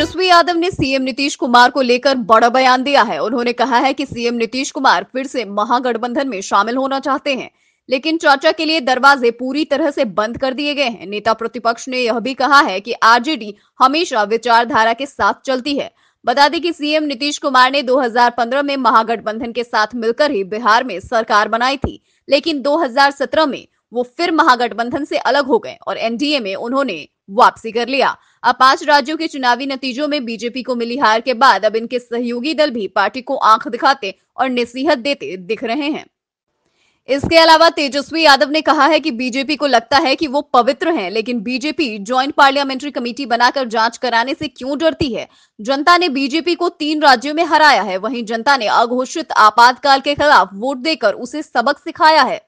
तेजस्वी यादव ने सीएम नीतीश कुमार को लेकर बड़ा बयान दिया है उन्होंने कहा है कि सीएम नीतीश कुमार फिर से महागठबंधन में शामिल होना चाहते हैं लेकिन चर्चा के लिए दरवाजे पूरी तरह से बंद कर दिए गए हैं नेता प्रतिपक्ष ने यह भी कहा है कि आरजेडी हमेशा विचारधारा के साथ चलती है बता दें कि सीएम नीतीश कुमार ने 2015 में महागठबंधन के साथ मिलकर ही बिहार में सरकार बनाई थी लेकिन 2017 में वो फिर महागठबंधन से अलग हो गए और एनडीए में उन्होंने वापसी कर लिया अब पांच राज्यों के चुनावी नतीजों में बीजेपी को मिली हार के बाद अब इनके सहयोगी दल भी पार्टी को आंख दिखाते और नसीहत देते दिख रहे हैं इसके अलावा तेजस्वी यादव ने कहा है कि बीजेपी को लगता है कि वो पवित्र हैं लेकिन बीजेपी ज्वाइंट पार्लियामेंट्री कमेटी बनाकर जांच कराने से क्यों डरती है जनता ने बीजेपी को तीन राज्यों में हराया है वहीं जनता ने अघोषित आपातकाल के खिलाफ वोट देकर उसे सबक सिखाया है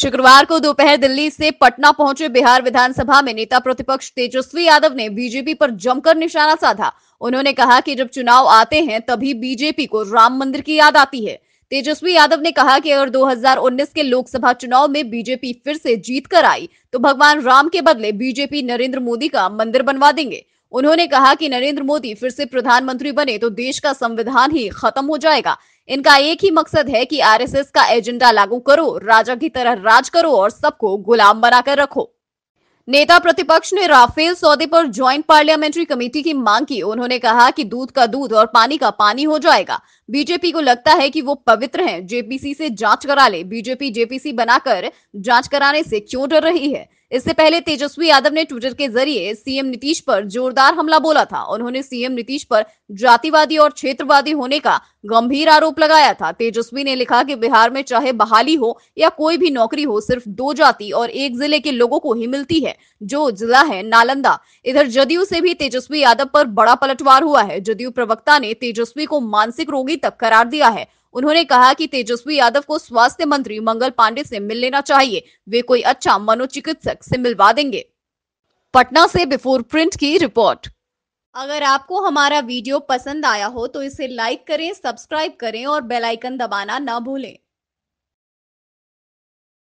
शुक्रवार को दोपहर दिल्ली से पटना पहुंचे बिहार विधानसभा में नेता प्रतिपक्ष तेजस्वी यादव ने बीजेपी पर जमकर निशाना साधा उन्होंने कहा कि जब चुनाव आते हैं तभी बीजेपी को राम मंदिर की याद आती है तेजस्वी यादव ने कहा कि अगर 2019 के लोकसभा चुनाव में बीजेपी फिर से जीत कर आई तो भगवान राम के बदले बीजेपी नरेंद्र मोदी का मंदिर बनवा देंगे उन्होंने कहा कि नरेंद्र मोदी फिर से प्रधानमंत्री बने तो देश का संविधान ही खत्म हो जाएगा इनका एक ही मकसद है कि आरएसएस का एजेंडा लागू करो राजा की तरह राज करो और सबको गुलाम बनाकर रखो नेता प्रतिपक्ष ने राफेल सौदे पर ज्वाइंट पार्लियामेंट्री कमेटी की मांग की उन्होंने कहा कि दूध का दूध और पानी का पानी हो जाएगा बीजेपी को लगता है कि वो पवित्र हैं जेपीसी से जांच करा ले बीजेपी जेपीसी बनाकर जांच कराने से क्यों डर रही है इससे पहले तेजस्वी यादव ने ट्विटर के जरिए सीएम नीतीश पर जोरदार हमला बोला था उन्होंने सीएम नीतीश पर जातिवादी और क्षेत्रवादी होने का गंभीर आरोप लगाया था तेजस्वी ने लिखा कि बिहार में चाहे बहाली हो या कोई भी नौकरी हो सिर्फ दो जाति और एक जिले के लोगों को ही मिलती है जो जिला है नालंदा इधर जदयू से भी तेजस्वी यादव पर बड़ा पलटवार हुआ है जदयू प्रवक्ता ने तेजस्वी को मानसिक रोगी तक करार दिया है उन्होंने कहा कि तेजस्वी यादव को स्वास्थ्य मंत्री मंगल पांडे से मिल लेना चाहिए वे कोई अच्छा मनोचिकित्सक से मिलवा देंगे पटना से बिफोर प्रिंट की रिपोर्ट अगर आपको हमारा वीडियो पसंद आया हो तो इसे लाइक करें सब्सक्राइब करें और बेल आइकन दबाना ना भूलें